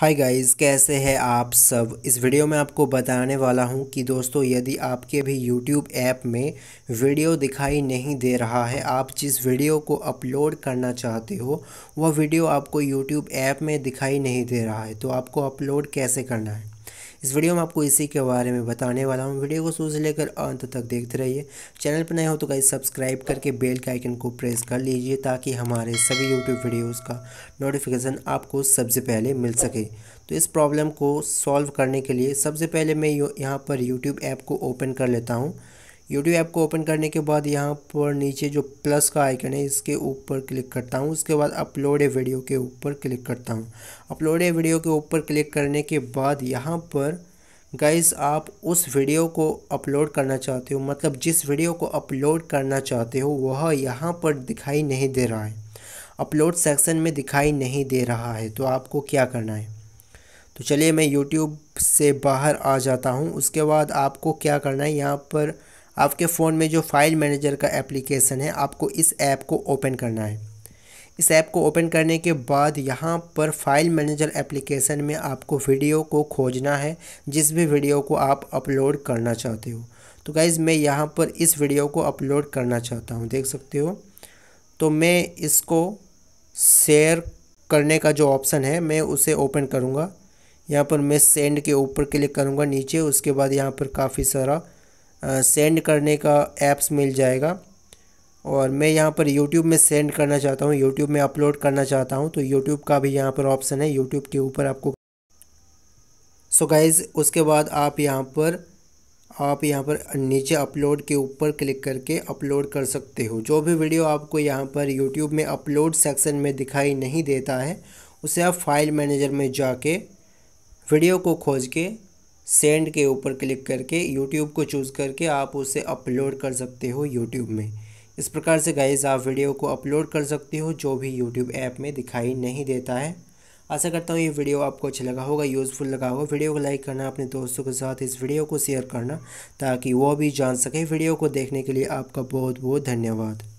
hi guys कैसे हैं आप सब इस वीडियो में आपको बताने वाला हूं कि दोस्तों यदि आपके भी यूट्यूब ऐप में वीडियो दिखाई नहीं दे रहा है आप जिस वीडियो को अपलोड करना चाहते हो वह वीडियो आपको यूट्यूब ऐप में दिखाई नहीं दे रहा है तो आपको अपलोड कैसे करना है इस वीडियो में आपको इसी के बारे में बताने वाला हूँ वीडियो को शुरू से लेकर अंत तक देखते रहिए चैनल पर नए हो तो कहीं सब्सक्राइब करके बेल के आइकन को प्रेस कर लीजिए ताकि हमारे सभी यूट्यूब वीडियोज़ का नोटिफिकेशन आपको सबसे पहले मिल सके तो इस प्रॉब्लम को सॉल्व करने के लिए सबसे पहले मैं यहाँ पर यूट्यूब ऐप को ओपन कर लेता हूँ यूट्यूब ऐप को ओपन करने के बाद यहाँ पर नीचे जो प्लस का आइकन है इसके ऊपर क्लिक करता हूँ उसके बाद अपलोड ए वीडियो के ऊपर क्लिक करता हूँ अपलोड ए वीडियो के ऊपर क्लिक करने के बाद यहाँ पर गाइस आप उस वीडियो को अपलोड करना चाहते हो मतलब जिस वीडियो को अपलोड करना चाहते हो वह यहाँ पर दिखाई नहीं दे रहा है अपलोड सेक्शन में दिखाई नहीं दे रहा है तो आपको क्या करना है तो चलिए मैं यूट्यूब से बाहर आ जाता हूँ उसके बाद आपको क्या करना है यहाँ पर आपके फ़ोन में जो फाइल मैनेजर का एप्लीकेशन है आपको इस ऐप को ओपन करना है इस ऐप को ओपन करने के बाद यहाँ पर फाइल मैनेजर एप्लीकेशन में आपको वीडियो को खोजना है जिस भी वीडियो को आप अपलोड करना चाहते हो तो गाइज़ मैं यहाँ पर इस वीडियो को अपलोड करना चाहता हूँ देख सकते हो तो मैं इसको शेयर करने का जो ऑप्शन है मैं उसे ओपन करूँगा यहाँ पर मैं सेंड के ऊपर क्लिक करूँगा नीचे उसके बाद यहाँ पर काफ़ी सारा सेंड करने का ऐप्स मिल जाएगा और मैं यहाँ पर यूट्यूब में सेंड करना चाहता हूँ यूट्यूब में अपलोड करना चाहता हूँ तो यूट्यूब का भी यहाँ पर ऑप्शन है यूट्यूब के ऊपर आपको सो so गाइज़ उसके बाद आप यहाँ पर आप यहाँ पर नीचे अपलोड के ऊपर क्लिक करके अपलोड कर सकते हो जो भी वीडियो आपको यहाँ पर यूट्यूब में अपलोड सेक्शन में दिखाई नहीं देता है उसे आप फाइल मैनेजर में जाके वीडियो को खोज के सेंड के ऊपर क्लिक करके यूट्यूब को चूज़ करके आप उसे अपलोड कर सकते हो यूट्यूब में इस प्रकार से गाइज आप वीडियो को अपलोड कर सकते हो जो भी यूट्यूब ऐप में दिखाई नहीं देता है आशा करता हूँ ये वीडियो आपको अच्छा लगा होगा यूज़फुल लगा होगा वीडियो को लाइक करना अपने दोस्तों के साथ इस वीडियो को शेयर करना ताकि वो भी जान सकें वीडियो को देखने के लिए आपका बहुत बहुत धन्यवाद